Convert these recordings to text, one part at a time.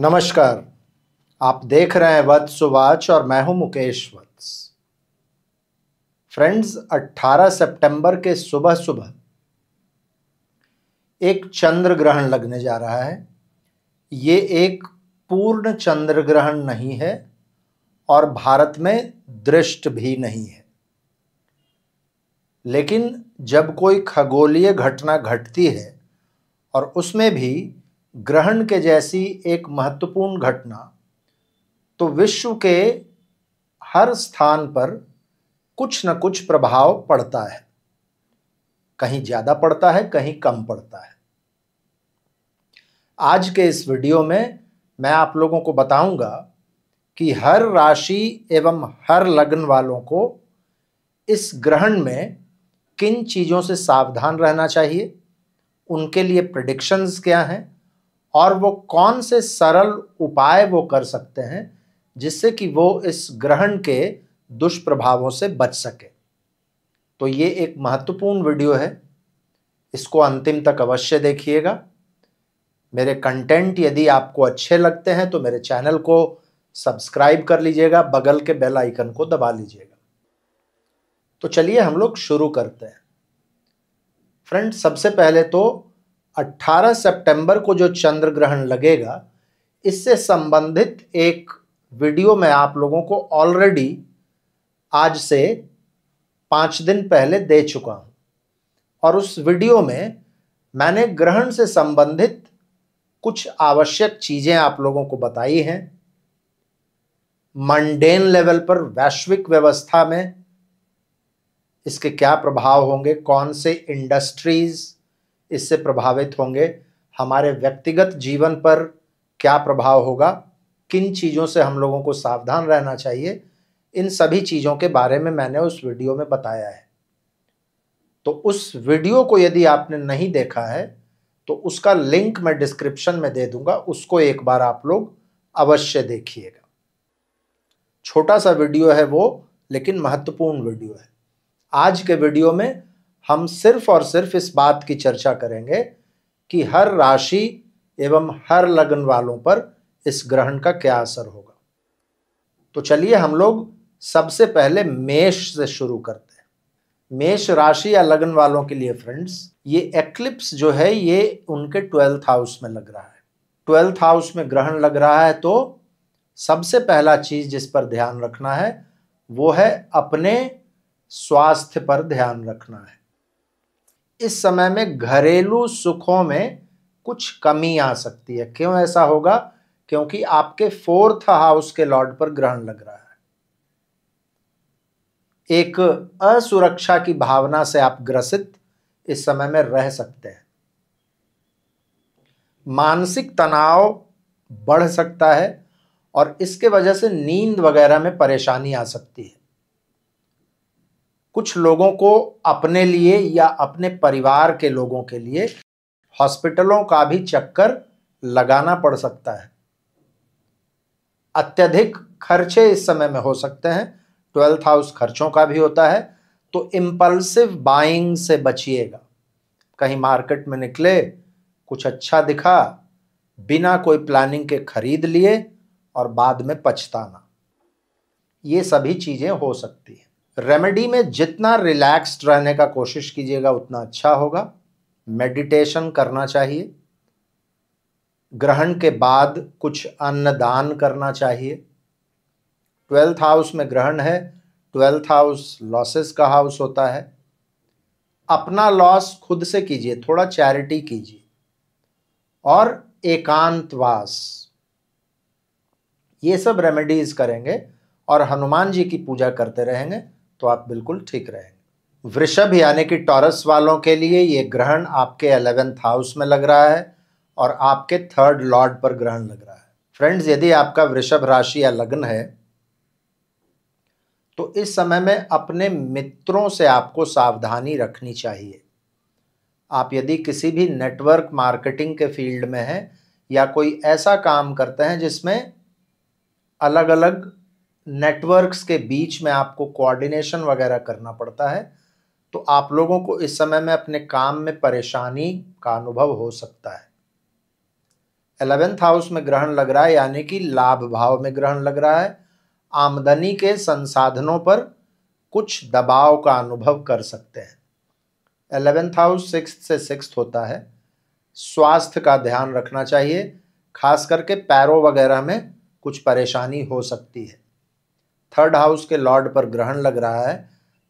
नमस्कार आप देख रहे हैं वत्स सुवाच और मैं हूं मुकेश वत्स फ्रेंड्स 18 सितंबर के सुबह सुबह एक चंद्र ग्रहण लगने जा रहा है ये एक पूर्ण चंद्र ग्रहण नहीं है और भारत में दृष्ट भी नहीं है लेकिन जब कोई खगोलीय घटना घटती है और उसमें भी ग्रहण के जैसी एक महत्वपूर्ण घटना तो विश्व के हर स्थान पर कुछ न कुछ प्रभाव पड़ता है कहीं ज़्यादा पड़ता है कहीं कम पड़ता है आज के इस वीडियो में मैं आप लोगों को बताऊंगा कि हर राशि एवं हर लग्न वालों को इस ग्रहण में किन चीज़ों से सावधान रहना चाहिए उनके लिए प्रडिक्शंस क्या हैं और वो कौन से सरल उपाय वो कर सकते हैं जिससे कि वो इस ग्रहण के दुष्प्रभावों से बच सके तो ये एक महत्वपूर्ण वीडियो है इसको अंतिम तक अवश्य देखिएगा मेरे कंटेंट यदि आपको अच्छे लगते हैं तो मेरे चैनल को सब्सक्राइब कर लीजिएगा बगल के बेल आइकन को दबा लीजिएगा तो चलिए हम लोग शुरू करते हैं फ्रेंड सबसे पहले तो 18 सितंबर को जो चंद्र ग्रहण लगेगा इससे संबंधित एक वीडियो मैं आप लोगों को ऑलरेडी आज से पाँच दिन पहले दे चुका हूँ और उस वीडियो में मैंने ग्रहण से संबंधित कुछ आवश्यक चीज़ें आप लोगों को बताई हैं मंडेन लेवल पर वैश्विक व्यवस्था में इसके क्या प्रभाव होंगे कौन से इंडस्ट्रीज़ इससे प्रभावित होंगे हमारे व्यक्तिगत जीवन पर क्या प्रभाव होगा किन चीज़ों से हम लोगों को सावधान रहना चाहिए इन सभी चीज़ों के बारे में मैंने उस वीडियो में बताया है तो उस वीडियो को यदि आपने नहीं देखा है तो उसका लिंक मैं डिस्क्रिप्शन में दे दूंगा उसको एक बार आप लोग अवश्य देखिएगा छोटा सा वीडियो है वो लेकिन महत्वपूर्ण वीडियो है आज के वीडियो में हम सिर्फ और सिर्फ इस बात की चर्चा करेंगे कि हर राशि एवं हर लगन वालों पर इस ग्रहण का क्या असर होगा तो चलिए हम लोग सबसे पहले मेष से शुरू करते हैं मेष राशि या लगन वालों के लिए फ्रेंड्स ये एक्लिप्स जो है ये उनके ट्वेल्थ हाउस में लग रहा है ट्वेल्थ हाउस में ग्रहण लग रहा है तो सबसे पहला चीज़ जिस पर ध्यान रखना है वो है अपने स्वास्थ्य पर ध्यान रखना है इस समय में घरेलू सुखों में कुछ कमी आ सकती है क्यों ऐसा होगा क्योंकि आपके फोर्थ हाउस के लॉर्ड पर ग्रहण लग रहा है एक असुरक्षा की भावना से आप ग्रसित इस समय में रह सकते हैं मानसिक तनाव बढ़ सकता है और इसके वजह से नींद वगैरह में परेशानी आ सकती है कुछ लोगों को अपने लिए या अपने परिवार के लोगों के लिए हॉस्पिटलों का भी चक्कर लगाना पड़ सकता है अत्यधिक खर्चे इस समय में हो सकते हैं ट्वेल्थ हाउस खर्चों का भी होता है तो इम्पल्सिव बाइंग से बचिएगा कहीं मार्केट में निकले कुछ अच्छा दिखा बिना कोई प्लानिंग के खरीद लिए और बाद में पछताना ये सभी चीज़ें हो सकती हैं रेमेडी में जितना रिलैक्स्ड रहने का कोशिश कीजिएगा उतना अच्छा होगा मेडिटेशन करना चाहिए ग्रहण के बाद कुछ अन्नदान करना चाहिए ट्वेल्थ हाउस में ग्रहण है ट्वेल्थ हाउस लॉसेस का हाउस होता है अपना लॉस खुद से कीजिए थोड़ा चैरिटी कीजिए और एकांतवास ये सब रेमेडीज करेंगे और हनुमान जी की पूजा करते रहेंगे तो आप बिल्कुल ठीक रहेंगे वृषभ यानी कि टॉरस वालों के लिए ये ग्रहण आपके अलेवेंथ हाउस में लग रहा है और आपके थर्ड लॉर्ड पर ग्रहण लग रहा है फ्रेंड्स यदि आपका वृषभ राशि या लग्न है तो इस समय में अपने मित्रों से आपको सावधानी रखनी चाहिए आप यदि किसी भी नेटवर्क मार्केटिंग के फील्ड में हैं या कोई ऐसा काम करते हैं जिसमें अलग अलग नेटवर्क्स के बीच में आपको कोऑर्डिनेशन वगैरह करना पड़ता है तो आप लोगों को इस समय में अपने काम में परेशानी का अनुभव हो सकता है एलेवेंथ हाउस में ग्रहण लग रहा है यानी कि लाभ भाव में ग्रहण लग रहा है आमदनी के संसाधनों पर कुछ दबाव का अनुभव कर सकते हैं एलेवेंथ हाउस सिक्स से सिक्स होता है स्वास्थ्य का ध्यान रखना चाहिए खास करके पैरों वगैरह में कुछ परेशानी हो सकती है थर्ड हाउस के लॉर्ड पर ग्रहण लग रहा है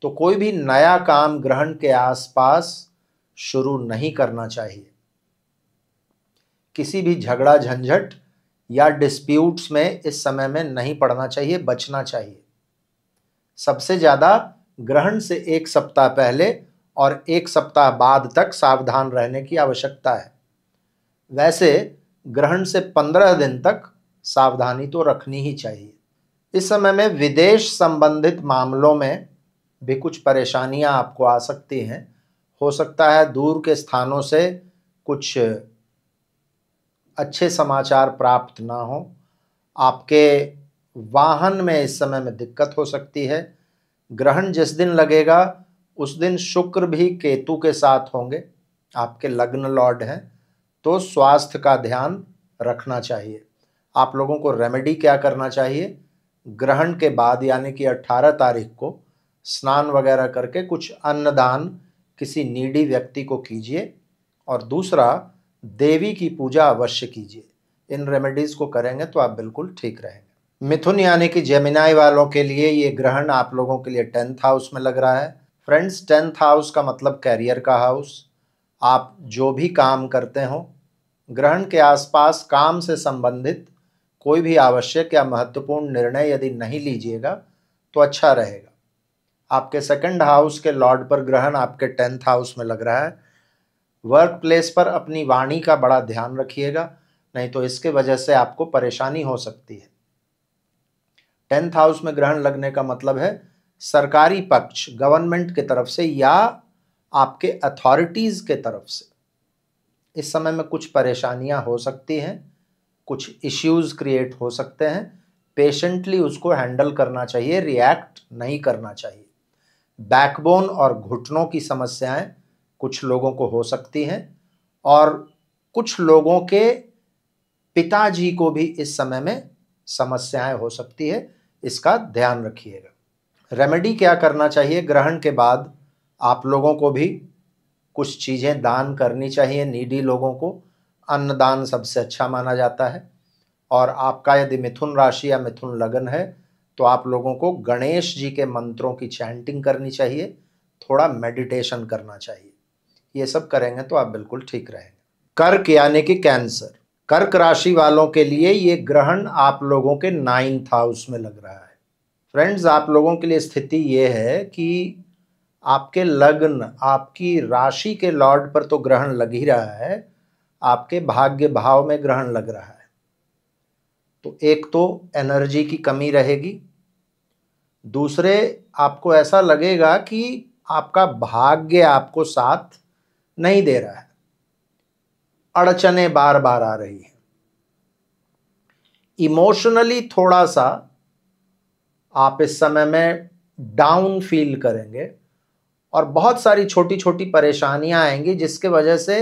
तो कोई भी नया काम ग्रहण के आसपास शुरू नहीं करना चाहिए किसी भी झगड़ा झंझट या डिस्प्यूट्स में इस समय में नहीं पड़ना चाहिए बचना चाहिए सबसे ज़्यादा ग्रहण से एक सप्ताह पहले और एक सप्ताह बाद तक सावधान रहने की आवश्यकता है वैसे ग्रहण से पंद्रह दिन तक सावधानी तो रखनी ही चाहिए इस समय में विदेश संबंधित मामलों में भी कुछ परेशानियां आपको आ सकती हैं हो सकता है दूर के स्थानों से कुछ अच्छे समाचार प्राप्त ना हो आपके वाहन में इस समय में दिक्कत हो सकती है ग्रहण जिस दिन लगेगा उस दिन शुक्र भी केतु के साथ होंगे आपके लग्न लॉर्ड हैं तो स्वास्थ्य का ध्यान रखना चाहिए आप लोगों को रेमेडी क्या करना चाहिए ग्रहण के बाद यानी कि 18 तारीख को स्नान वगैरह करके कुछ अन्नदान किसी नीडी व्यक्ति को कीजिए और दूसरा देवी की पूजा अवश्य कीजिए इन रेमेडीज़ को करेंगे तो आप बिल्कुल ठीक रहेंगे मिथुन यानी कि जेमिनाई वालों के लिए ये ग्रहण आप लोगों के लिए टेंथ हाउस में लग रहा है फ्रेंड्स टेंथ हाउस का मतलब कैरियर का हाउस आप जो भी काम करते हो ग्रहण के आसपास काम से संबंधित कोई भी आवश्यक या महत्वपूर्ण निर्णय यदि नहीं लीजिएगा तो अच्छा रहेगा आपके सेकंड हाउस के लॉर्ड पर ग्रहण आपके टेंथ हाउस में लग रहा है वर्क प्लेस पर अपनी वाणी का बड़ा ध्यान रखिएगा नहीं तो इसके वजह से आपको परेशानी हो सकती है टेंथ हाउस में ग्रहण लगने का मतलब है सरकारी पक्ष गवर्नमेंट की तरफ से या आपके अथॉरिटीज़ के तरफ से इस समय में कुछ परेशानियां हो सकती हैं कुछ इश्यूज़ क्रिएट हो सकते हैं पेशेंटली उसको हैंडल करना चाहिए रिएक्ट नहीं करना चाहिए बैकबोन और घुटनों की समस्याएं कुछ लोगों को हो सकती हैं और कुछ लोगों के पिताजी को भी इस समय में समस्याएं हो सकती है इसका ध्यान रखिएगा रेमेडी क्या करना चाहिए ग्रहण के बाद आप लोगों को भी कुछ चीज़ें दान करनी चाहिए नीडी लोगों को अन्नदान सबसे अच्छा माना जाता है और आपका यदि मिथुन राशि या मिथुन लगन है तो आप लोगों को गणेश जी के मंत्रों की चैंटिंग करनी चाहिए थोड़ा मेडिटेशन करना चाहिए ये सब करेंगे तो आप बिल्कुल ठीक रहेंगे कर्क यानी कि कैंसर कर्क राशि वालों के लिए ये ग्रहण आप लोगों के नाइन्थ हाउस में लग रहा है फ्रेंड्स आप लोगों के लिए स्थिति ये है कि आपके लग्न आपकी राशि के लॉर्ड पर तो ग्रहण लग ही रहा है आपके भाग्य भाव में ग्रहण लग रहा है तो एक तो एनर्जी की कमी रहेगी दूसरे आपको ऐसा लगेगा कि आपका भाग्य आपको साथ नहीं दे रहा है अड़चने बार बार आ रही हैं इमोशनली थोड़ा सा आप इस समय में डाउन फील करेंगे और बहुत सारी छोटी छोटी परेशानियां आएंगी जिसके वजह से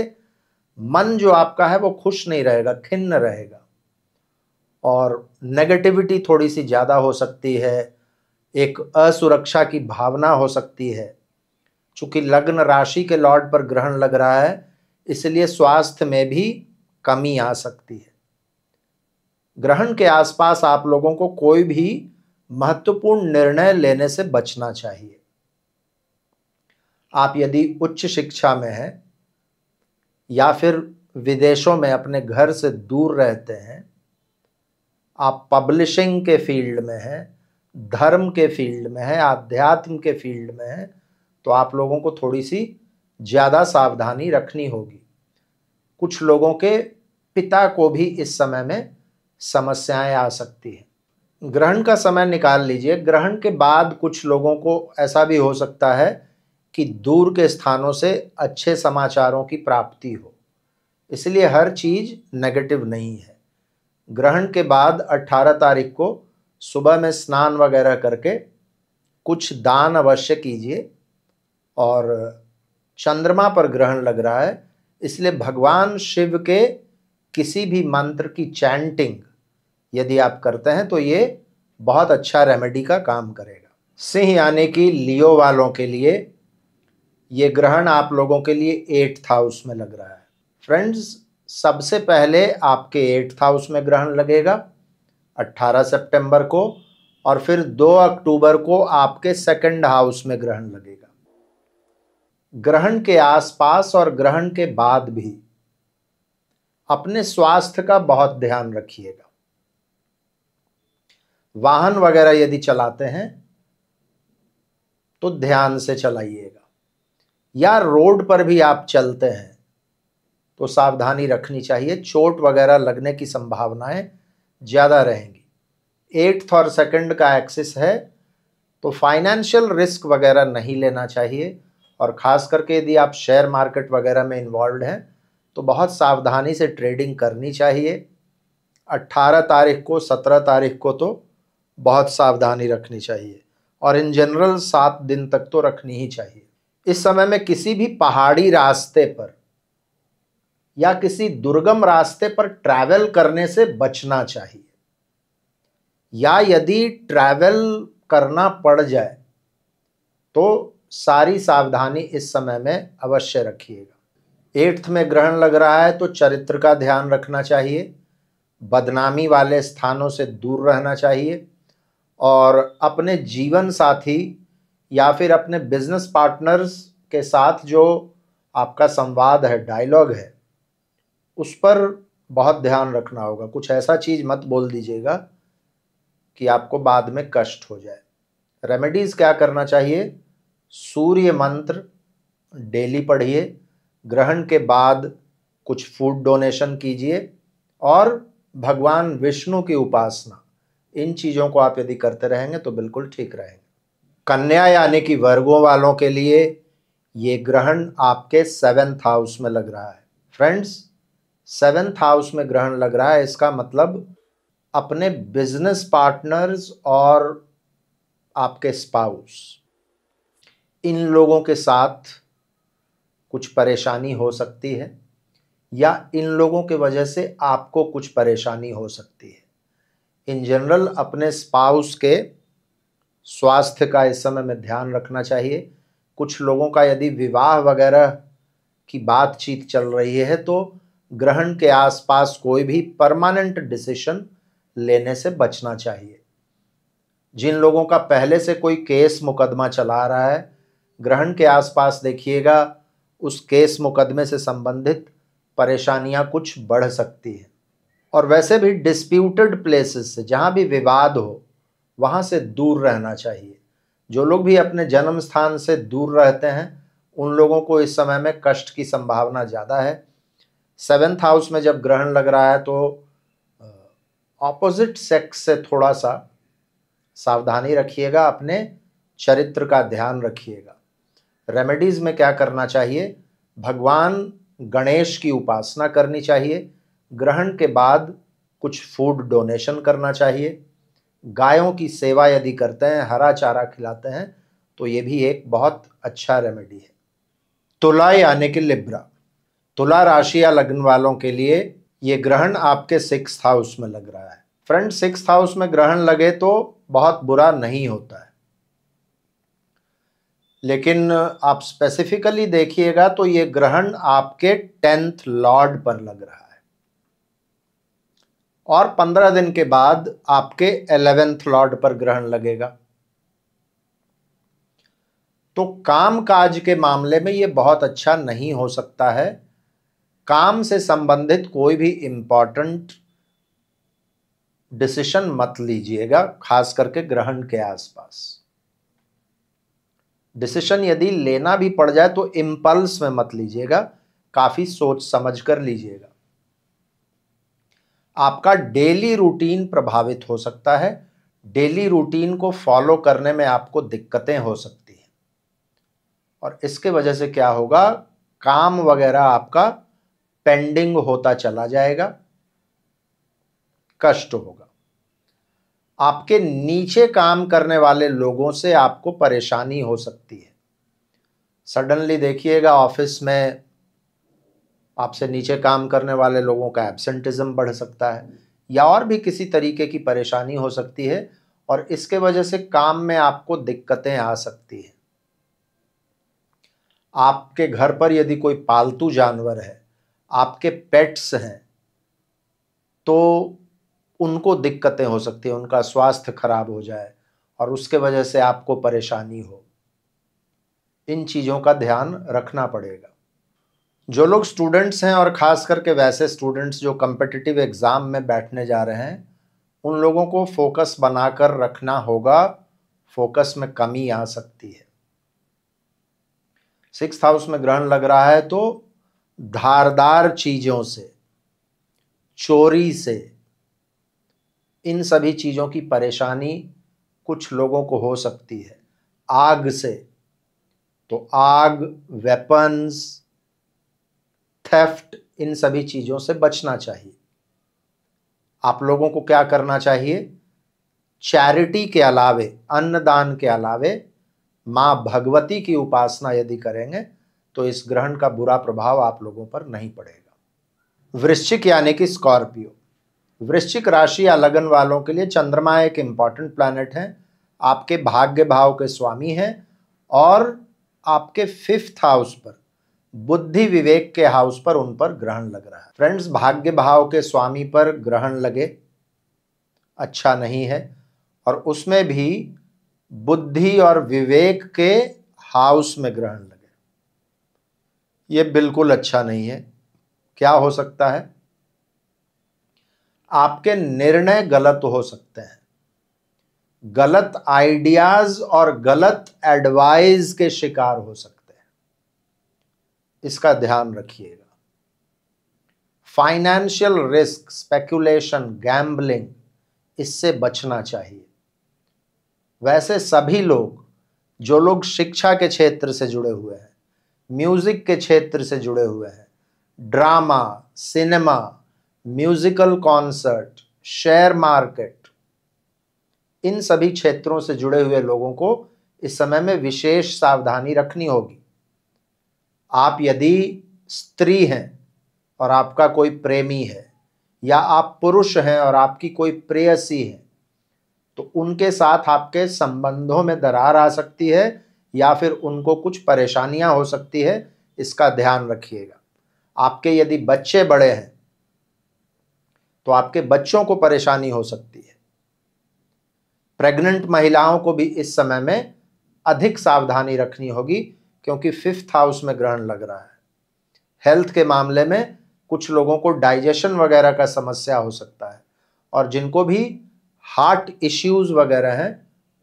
मन जो आपका है वो खुश नहीं रहेगा खिन्न रहेगा और नेगेटिविटी थोड़ी सी ज़्यादा हो सकती है एक असुरक्षा की भावना हो सकती है चूंकि लग्न राशि के लॉर्ड पर ग्रहण लग रहा है इसलिए स्वास्थ्य में भी कमी आ सकती है ग्रहण के आसपास आप लोगों को कोई भी महत्वपूर्ण निर्णय लेने से बचना चाहिए आप यदि उच्च शिक्षा में हैं या फिर विदेशों में अपने घर से दूर रहते हैं आप पब्लिशिंग के फील्ड में हैं धर्म के फील्ड में हैं आध्यात्म के फील्ड में हैं तो आप लोगों को थोड़ी सी ज़्यादा सावधानी रखनी होगी कुछ लोगों के पिता को भी इस समय में समस्याएं आ सकती हैं ग्रहण का समय निकाल लीजिए ग्रहण के बाद कुछ लोगों को ऐसा भी हो सकता है कि दूर के स्थानों से अच्छे समाचारों की प्राप्ति हो इसलिए हर चीज़ नेगेटिव नहीं है ग्रहण के बाद 18 तारीख को सुबह में स्नान वगैरह करके कुछ दान अवश्य कीजिए और चंद्रमा पर ग्रहण लग रहा है इसलिए भगवान शिव के किसी भी मंत्र की चैंटिंग यदि आप करते हैं तो ये बहुत अच्छा रेमेडी का काम करेगा सिंह यानी कि लियो वालों के लिए ये ग्रहण आप लोगों के लिए एट्थ हाउस में लग रहा है फ्रेंड्स सबसे पहले आपके एट्थ हाउस में ग्रहण लगेगा 18 सितंबर को और फिर 2 अक्टूबर को आपके सेकंड हाउस में ग्रहण लगेगा ग्रहण के आसपास और ग्रहण के बाद भी अपने स्वास्थ्य का बहुत ध्यान रखिएगा वाहन वगैरह यदि चलाते हैं तो ध्यान से चलाइएगा या रोड पर भी आप चलते हैं तो सावधानी रखनी चाहिए चोट वगैरह लगने की संभावनाएं ज़्यादा रहेंगी एट्थ और सेकंड का एक्सिस है तो फाइनेंशियल रिस्क वगैरह नहीं लेना चाहिए और ख़ास करके यदि आप शेयर मार्केट वगैरह में इन्वॉल्व हैं तो बहुत सावधानी से ट्रेडिंग करनी चाहिए 18 तारीख को 17 तारीख को तो बहुत सावधानी रखनी चाहिए और इन जनरल सात दिन तक तो रखनी ही चाहिए इस समय में किसी भी पहाड़ी रास्ते पर या किसी दुर्गम रास्ते पर ट्रैवल करने से बचना चाहिए या यदि ट्रैवल करना पड़ जाए तो सारी सावधानी इस समय में अवश्य रखिएगा एट्थ में ग्रहण लग रहा है तो चरित्र का ध्यान रखना चाहिए बदनामी वाले स्थानों से दूर रहना चाहिए और अपने जीवन साथी या फिर अपने बिजनेस पार्टनर्स के साथ जो आपका संवाद है डायलॉग है उस पर बहुत ध्यान रखना होगा कुछ ऐसा चीज़ मत बोल दीजिएगा कि आपको बाद में कष्ट हो जाए रेमेडीज़ क्या करना चाहिए सूर्य मंत्र डेली पढ़िए ग्रहण के बाद कुछ फूड डोनेशन कीजिए और भगवान विष्णु की उपासना इन चीज़ों को आप यदि करते रहेंगे तो बिल्कुल ठीक रहेंगे कन्या यानी कि वर्गों वालों के लिए ये ग्रहण आपके सेवेंथ हाउस में लग रहा है फ्रेंड्स सेवेंथ हाउस में ग्रहण लग रहा है इसका मतलब अपने बिजनेस पार्टनर्स और आपके स्पाउस इन लोगों के साथ कुछ परेशानी हो सकती है या इन लोगों के वजह से आपको कुछ परेशानी हो सकती है इन जनरल अपने स्पाउस के स्वास्थ्य का इस समय में ध्यान रखना चाहिए कुछ लोगों का यदि विवाह वगैरह की बातचीत चल रही है तो ग्रहण के आसपास कोई भी परमानेंट डिसीशन लेने से बचना चाहिए जिन लोगों का पहले से कोई केस मुकदमा चला रहा है ग्रहण के आसपास देखिएगा उस केस मुकदमे से संबंधित परेशानियां कुछ बढ़ सकती हैं और वैसे भी डिस्प्यूटेड प्लेसेस से जहां भी विवाद हो वहाँ से दूर रहना चाहिए जो लोग भी अपने जन्म स्थान से दूर रहते हैं उन लोगों को इस समय में कष्ट की संभावना ज़्यादा है सेवेंथ हाउस में जब ग्रहण लग रहा है तो ऑपोजिट सेक्स से थोड़ा सा सावधानी रखिएगा अपने चरित्र का ध्यान रखिएगा रेमेडीज़ में क्या करना चाहिए भगवान गणेश की उपासना करनी चाहिए ग्रहण के बाद कुछ फूड डोनेशन करना चाहिए गायों की सेवा यदि करते हैं हरा चारा खिलाते हैं तो ये भी एक बहुत अच्छा रेमेडी है तुला यानी कि लिब्रा तुला राशि या लग्न वालों के लिए ये ग्रहण आपके सिक्स हाउस में लग रहा है फ्रेंड सिक्स हाउस में ग्रहण लगे तो बहुत बुरा नहीं होता है लेकिन आप स्पेसिफिकली देखिएगा तो ये ग्रहण आपके टेंथ लॉर्ड पर लग रहा है और पंद्रह दिन के बाद आपके एलेवेंथ लॉर्ड पर ग्रहण लगेगा तो काम काज के मामले में ये बहुत अच्छा नहीं हो सकता है काम से संबंधित कोई भी इम्पॉर्टेंट डिसीशन मत लीजिएगा खास करके ग्रहण के आसपास डिसीशन यदि लेना भी पड़ जाए तो इम्पल्स में मत लीजिएगा काफ़ी सोच समझ कर लीजिएगा आपका डेली रूटीन प्रभावित हो सकता है डेली रूटीन को फॉलो करने में आपको दिक्कतें हो सकती हैं और इसके वजह से क्या होगा काम वगैरह आपका पेंडिंग होता चला जाएगा कष्ट होगा आपके नीचे काम करने वाले लोगों से आपको परेशानी हो सकती है सडनली देखिएगा ऑफिस में आपसे नीचे काम करने वाले लोगों का एब्सेंटिज्म बढ़ सकता है या और भी किसी तरीके की परेशानी हो सकती है और इसके वजह से काम में आपको दिक्कतें आ सकती हैं आपके घर पर यदि कोई पालतू जानवर है आपके पेट्स हैं तो उनको दिक्कतें हो सकती हैं उनका स्वास्थ्य खराब हो जाए और उसके वजह से आपको परेशानी हो इन चीज़ों का ध्यान रखना पड़ेगा जो लोग स्टूडेंट्स हैं और ख़ास करके वैसे स्टूडेंट्स जो कम्पिटिटिव एग्ज़ाम में बैठने जा रहे हैं उन लोगों को फोकस बनाकर रखना होगा फोकस में कमी आ सकती है सिक्स हाउस में ग्रहण लग रहा है तो धारदार चीज़ों से चोरी से इन सभी चीज़ों की परेशानी कुछ लोगों को हो सकती है आग से तो आग वेपन्स थेफ्ट इन सभी चीज़ों से बचना चाहिए आप लोगों को क्या करना चाहिए चैरिटी के अलावे अन्नदान के अलावे मां भगवती की उपासना यदि करेंगे तो इस ग्रहण का बुरा प्रभाव आप लोगों पर नहीं पड़ेगा वृश्चिक यानी कि स्कॉर्पियो वृश्चिक राशि या लगन वालों के लिए चंद्रमा एक इंपॉर्टेंट प्लैनेट है आपके भाग्य भाव के स्वामी हैं और आपके फिफ्थ हाउस पर बुद्धि विवेक के हाउस पर उन पर ग्रहण लग रहा है फ्रेंड्स भाग्य भाव के स्वामी पर ग्रहण लगे अच्छा नहीं है और उसमें भी बुद्धि और विवेक के हाउस में ग्रहण लगे ये बिल्कुल अच्छा नहीं है क्या हो सकता है आपके निर्णय गलत हो सकते हैं गलत आइडियाज और गलत एडवाइज के शिकार हो सकते हैं इसका ध्यान रखिएगा फाइनेंशियल रिस्क स्पेकुलेशन गैम्बलिंग इससे बचना चाहिए वैसे सभी लोग जो लोग शिक्षा के क्षेत्र से जुड़े हुए हैं म्यूज़िक के क्षेत्र से जुड़े हुए हैं drama cinema musical concert share market इन सभी क्षेत्रों से जुड़े हुए लोगों को इस समय में विशेष सावधानी रखनी होगी आप यदि स्त्री हैं और आपका कोई प्रेमी है या आप पुरुष हैं और आपकी कोई प्रेयसी है तो उनके साथ आपके संबंधों में दरार आ सकती है या फिर उनको कुछ परेशानियां हो सकती है इसका ध्यान रखिएगा आपके यदि बच्चे बड़े हैं तो आपके बच्चों को परेशानी हो सकती है प्रेग्नेंट महिलाओं को भी इस समय में अधिक सावधानी रखनी होगी क्योंकि फिफ्थ हाउस में ग्रहण लग रहा है हेल्थ के मामले में कुछ लोगों को डाइजेशन वगैरह का समस्या हो सकता है और जिनको भी हार्ट इश्यूज वगैरह हैं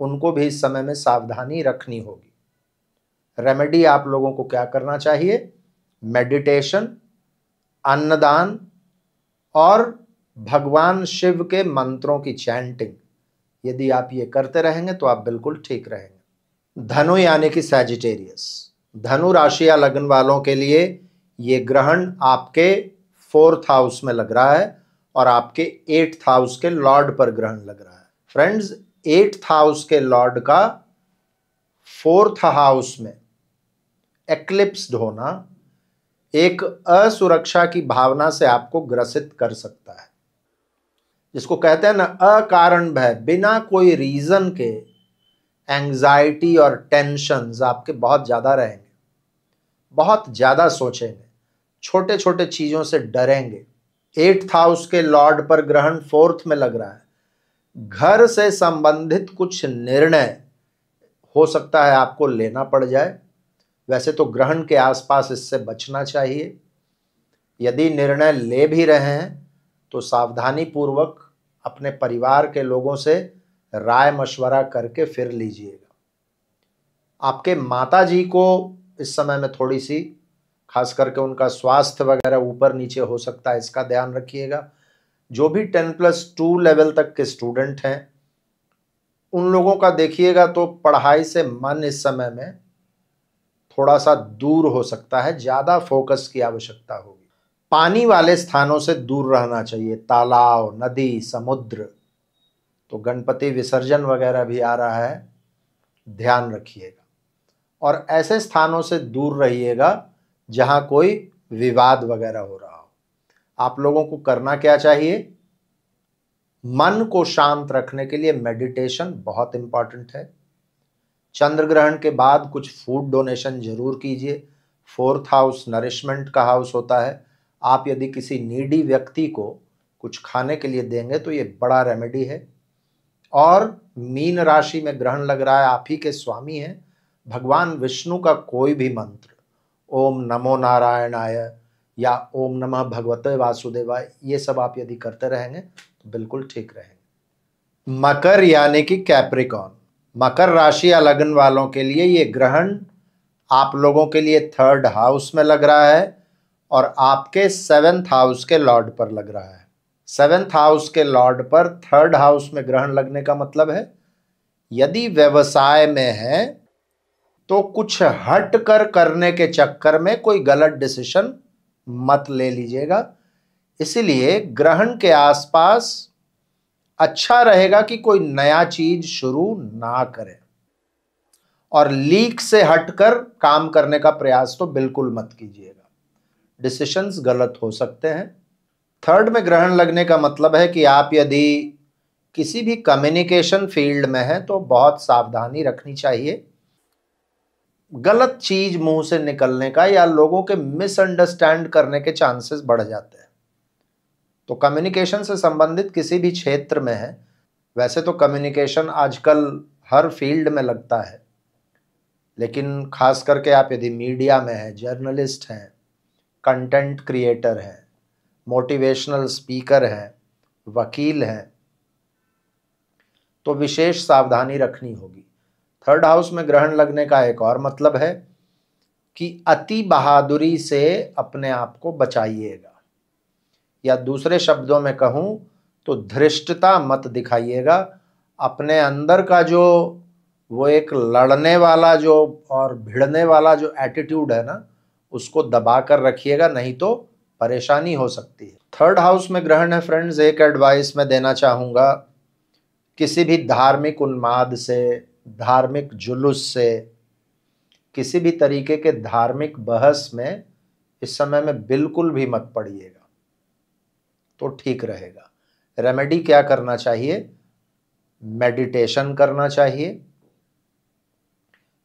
उनको भी इस समय में सावधानी रखनी होगी रेमेडी आप लोगों को क्या करना चाहिए मेडिटेशन अन्नदान और भगवान शिव के मंत्रों की चैंटिंग यदि आप ये करते रहेंगे तो आप बिल्कुल ठीक रहेंगे धनु यानी कि सैजिटेरियस धनु राशि या लग्न वालों के लिए ये ग्रहण आपके फोर्थ हाउस में लग रहा है और आपके एट्थ हाउस के लॉर्ड पर ग्रहण लग रहा है फ्रेंड्स एट्थ हाउस के लॉर्ड का फोर्थ हाउस में एक्लिप्सड होना एक असुरक्षा की भावना से आपको ग्रसित कर सकता है जिसको कहते हैं ना अकारण भय बिना कोई रीज़न के एंग्जाइटी और टेंशन आपके बहुत ज़्यादा रहेंगे बहुत ज़्यादा सोचेंगे छोटे छोटे चीज़ों से डरेंगे एट्थ हाउस के लॉर्ड पर ग्रहण फोर्थ में लग रहा है घर से संबंधित कुछ निर्णय हो सकता है आपको लेना पड़ जाए वैसे तो ग्रहण के आसपास इससे बचना चाहिए यदि निर्णय ले भी रहे हैं तो सावधानी पूर्वक अपने परिवार के लोगों से राय मशवरा करके फिर लीजिएगा आपके माता जी को इस समय में थोड़ी सी खास करके उनका स्वास्थ्य वगैरह ऊपर नीचे हो सकता है इसका ध्यान रखिएगा जो भी टेन प्लस टू लेवल तक के स्टूडेंट हैं उन लोगों का देखिएगा तो पढ़ाई से मन इस समय में थोड़ा सा दूर हो सकता है ज़्यादा फोकस की आवश्यकता होगी पानी वाले स्थानों से दूर रहना चाहिए तालाब नदी समुद्र तो गणपति विसर्जन वगैरह भी आ रहा है ध्यान रखिएगा और ऐसे स्थानों से दूर रहिएगा जहाँ कोई विवाद वगैरह हो रहा हो आप लोगों को करना क्या चाहिए मन को शांत रखने के लिए मेडिटेशन बहुत इंपॉर्टेंट है चंद्र ग्रहण के बाद कुछ फूड डोनेशन जरूर कीजिए फोर्थ हाउस नरिशमेंट का हाउस होता है आप यदि किसी नीडी व्यक्ति को कुछ खाने के लिए देंगे तो ये बड़ा रेमेडी है और मीन राशि में ग्रहण लग रहा है आप ही के स्वामी हैं भगवान विष्णु का कोई भी मंत्र ओम नमो नारायणाय या ओम नमः भगवते वासुदेवाय ये सब आप यदि करते रहेंगे तो बिल्कुल ठीक रहेंगे मकर यानी कि कैप्रिकॉन मकर राशि या लगन वालों के लिए ये ग्रहण आप लोगों के लिए थर्ड हाउस में लग रहा है और आपके सेवेंथ हाउस के लॉर्ड पर लग रहा है सेवेंथ हाउस के लॉर्ड पर थर्ड हाउस में ग्रहण लगने का मतलब है यदि व्यवसाय में है तो कुछ हट कर करने के चक्कर में कोई गलत डिसीशन मत ले लीजिएगा इसलिए ग्रहण के आसपास अच्छा रहेगा कि कोई नया चीज शुरू ना करें और लीक से हटकर काम करने का प्रयास तो बिल्कुल मत कीजिएगा डिसीशंस गलत हो सकते हैं थर्ड में ग्रहण लगने का मतलब है कि आप यदि किसी भी कम्युनिकेशन फील्ड में हैं तो बहुत सावधानी रखनी चाहिए गलत चीज मुंह से निकलने का या लोगों के मिसअंडरस्टैंड करने के चांसेस बढ़ जाते हैं तो कम्युनिकेशन से संबंधित किसी भी क्षेत्र में है वैसे तो कम्युनिकेशन आजकल हर फील्ड में लगता है लेकिन खास करके आप यदि मीडिया में हैं जर्नलिस्ट हैं कंटेंट क्रिएटर हैं मोटिवेशनल स्पीकर हैं वकील हैं तो विशेष सावधानी रखनी होगी थर्ड हाउस में ग्रहण लगने का एक और मतलब है कि अति बहादुरी से अपने आप को बचाइएगा या दूसरे शब्दों में कहूँ तो धृष्टता मत दिखाइएगा अपने अंदर का जो वो एक लड़ने वाला जो और भिड़ने वाला जो एटीट्यूड है ना उसको दबा कर रखिएगा नहीं तो परेशानी हो सकती है थर्ड हाउस में ग्रहण है फ्रेंड्स एक एडवाइस मैं देना चाहूँगा किसी भी धार्मिक उन्माद से धार्मिक जुलूस से किसी भी तरीके के धार्मिक बहस में इस समय में बिल्कुल भी मत पड़िएगा तो ठीक रहेगा रेमेडी क्या करना चाहिए मेडिटेशन करना चाहिए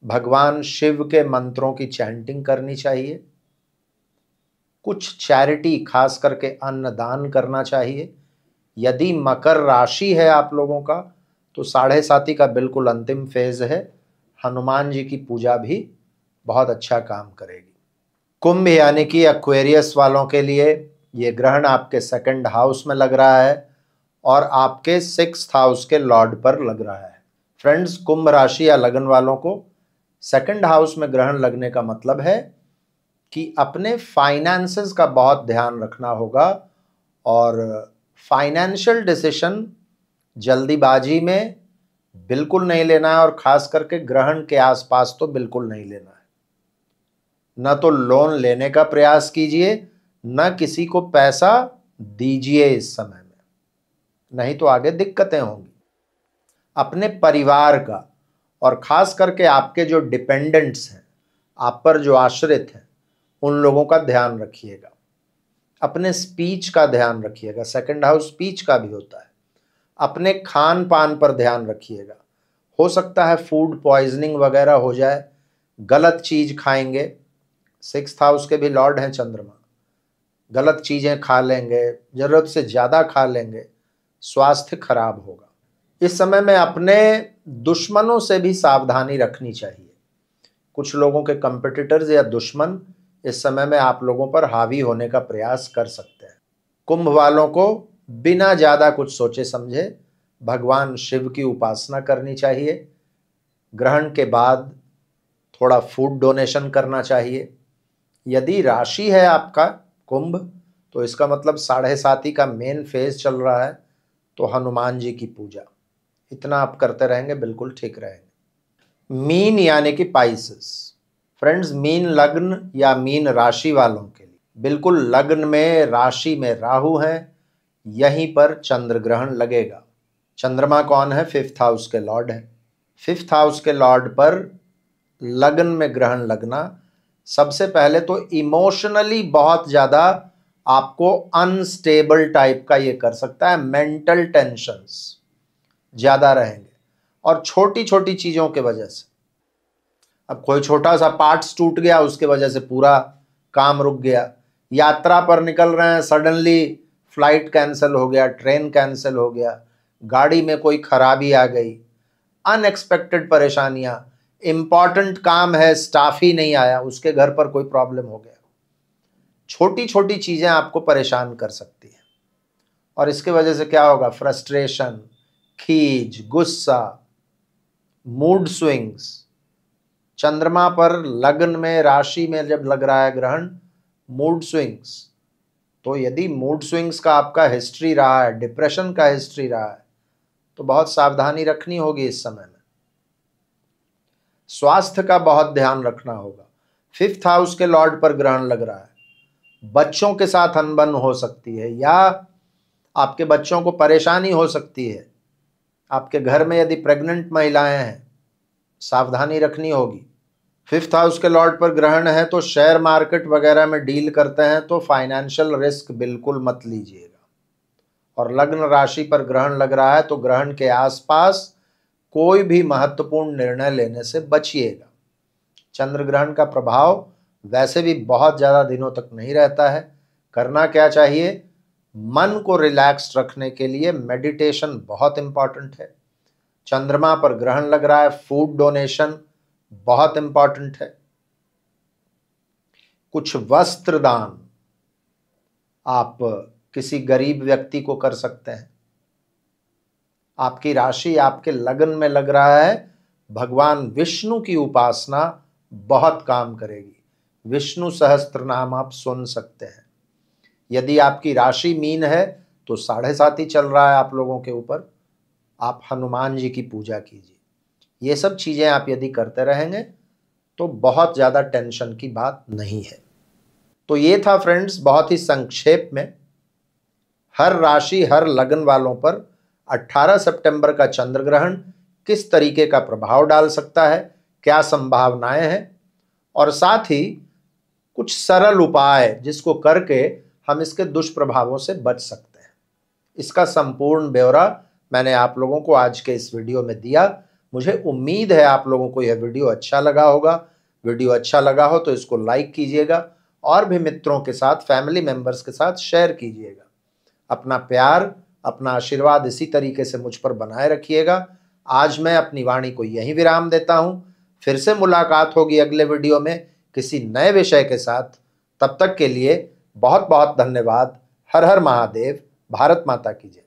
भगवान शिव के मंत्रों की चैंटिंग करनी चाहिए कुछ चैरिटी खास करके अन्नदान करना चाहिए यदि मकर राशि है आप लोगों का तो साढ़े साथी का बिल्कुल अंतिम फेज है हनुमान जी की पूजा भी बहुत अच्छा काम करेगी कुंभ यानी कि एक्वेरियस वालों के लिए ये ग्रहण आपके सेकंड हाउस में लग रहा है और आपके सिक्स हाउस के लॉर्ड पर लग रहा है फ्रेंड्स कुंभ राशि या लगन वालों को सेकंड हाउस में ग्रहण लगने का मतलब है कि अपने फाइनेंसेस का बहुत ध्यान रखना होगा और फाइनेंशियल डिसीशन जल्दीबाजी में बिल्कुल नहीं लेना है और ख़ास करके ग्रहण के आसपास तो बिल्कुल नहीं लेना है न तो लोन लेने का प्रयास कीजिए न किसी को पैसा दीजिए इस समय में नहीं तो आगे दिक्कतें होंगी अपने परिवार का और ख़ास करके आपके जो डिपेंडेंट्स हैं आप पर जो आश्रित हैं उन लोगों का ध्यान रखिएगा अपने स्पीच का ध्यान रखिएगा सेकंड हाउस स्पीच का भी होता है अपने खान पान पर ध्यान रखिएगा हो सकता है फूड पॉइजनिंग वगैरह हो जाए गलत चीज़ खाएंगे सिक्स हाउस के भी लॉर्ड हैं चंद्रमा गलत चीज़ें खा लेंगे ज़रूरत से ज़्यादा खा लेंगे स्वास्थ्य खराब होगा इस समय में अपने दुश्मनों से भी सावधानी रखनी चाहिए कुछ लोगों के कंपटीटर्स या दुश्मन इस समय में आप लोगों पर हावी होने का प्रयास कर सकते हैं कुंभ वालों को बिना ज़्यादा कुछ सोचे समझे भगवान शिव की उपासना करनी चाहिए ग्रहण के बाद थोड़ा फूड डोनेशन करना चाहिए यदि राशि है आपका कुंभ तो इसका मतलब साढ़े सात ही का मेन फेज चल रहा है तो हनुमान जी की पूजा इतना आप करते रहेंगे बिल्कुल ठीक रहेंगे मीन यानी कि पाइसिस फ्रेंड्स मीन लग्न या मीन राशि वालों के लिए बिल्कुल लग्न में राशि में राहु है यहीं पर चंद्र ग्रहण लगेगा चंद्रमा कौन है फिफ्थ हाउस के लॉर्ड है फिफ्थ हाउस के लॉर्ड पर लग्न में ग्रहण लगना सबसे पहले तो इमोशनली बहुत ज़्यादा आपको अनस्टेबल टाइप का ये कर सकता है मेंटल टेंशन ज़्यादा रहेंगे और छोटी छोटी चीज़ों के वजह से अब कोई छोटा सा पार्ट्स टूट गया उसके वजह से पूरा काम रुक गया यात्रा पर निकल रहे हैं सडनली फ्लाइट कैंसिल हो गया ट्रेन कैंसिल हो गया गाड़ी में कोई खराबी आ गई अनएक्सपेक्टेड परेशानियाँ इम्पॉर्टेंट काम है स्टाफ ही नहीं आया उसके घर पर कोई प्रॉब्लम हो गया छोटी छोटी चीज़ें आपको परेशान कर सकती हैं और इसके वजह से क्या होगा फ्रस्ट्रेशन खीज गुस्सा मूड स्विंग्स चंद्रमा पर लग्न में राशि में जब लग रहा है ग्रहण मूड स्विंग्स तो यदि मूड स्विंग्स का आपका हिस्ट्री रहा है डिप्रेशन का हिस्ट्री रहा है तो बहुत सावधानी रखनी होगी इस समय में स्वास्थ्य का बहुत ध्यान रखना होगा फिफ्थ हाउस के लॉर्ड पर ग्रहण लग रहा है बच्चों के साथ अनबन हो सकती है या आपके बच्चों को परेशानी हो सकती है आपके घर में यदि प्रेग्नेंट महिलाएं हैं सावधानी रखनी होगी फिफ्थ हाउस के लॉर्ड पर ग्रहण है तो शेयर मार्केट वगैरह में डील करते हैं तो फाइनेंशियल रिस्क बिल्कुल मत लीजिएगा और लग्न राशि पर ग्रहण लग रहा है तो ग्रहण के आसपास कोई भी महत्वपूर्ण निर्णय लेने से बचिएगा चंद्र ग्रहण का प्रभाव वैसे भी बहुत ज़्यादा दिनों तक नहीं रहता है करना क्या चाहिए मन को रिलैक्स रखने के लिए मेडिटेशन बहुत इंपॉर्टेंट है चंद्रमा पर ग्रहण लग रहा है फूड डोनेशन बहुत इंपॉर्टेंट है कुछ वस्त्र दान आप किसी गरीब व्यक्ति को कर सकते हैं आपकी राशि आपके लगन में लग रहा है भगवान विष्णु की उपासना बहुत काम करेगी विष्णु सहस्त्र नाम आप सुन सकते हैं यदि आपकी राशि मीन है तो साढ़े सात ही चल रहा है आप लोगों के ऊपर आप हनुमान जी की पूजा कीजिए ये सब चीज़ें आप यदि करते रहेंगे तो बहुत ज़्यादा टेंशन की बात नहीं है तो ये था फ्रेंड्स बहुत ही संक्षेप में हर राशि हर लगन वालों पर 18 सितंबर का चंद्र ग्रहण किस तरीके का प्रभाव डाल सकता है क्या संभावनाएं हैं और साथ ही कुछ सरल उपाय जिसको करके हम इसके दुष्प्रभावों से बच सकते हैं इसका संपूर्ण ब्यौरा मैंने आप लोगों को आज के इस वीडियो में दिया मुझे उम्मीद है आप लोगों को यह वीडियो अच्छा लगा होगा वीडियो अच्छा लगा हो तो इसको लाइक कीजिएगा और भी मित्रों के साथ फैमिली मेम्बर्स के साथ शेयर कीजिएगा अपना प्यार अपना आशीर्वाद इसी तरीके से मुझ पर बनाए रखिएगा आज मैं अपनी वाणी को यहीं विराम देता हूँ फिर से मुलाकात होगी अगले वीडियो में किसी नए विषय के साथ तब तक के लिए बहुत बहुत धन्यवाद हर हर महादेव भारत माता की जय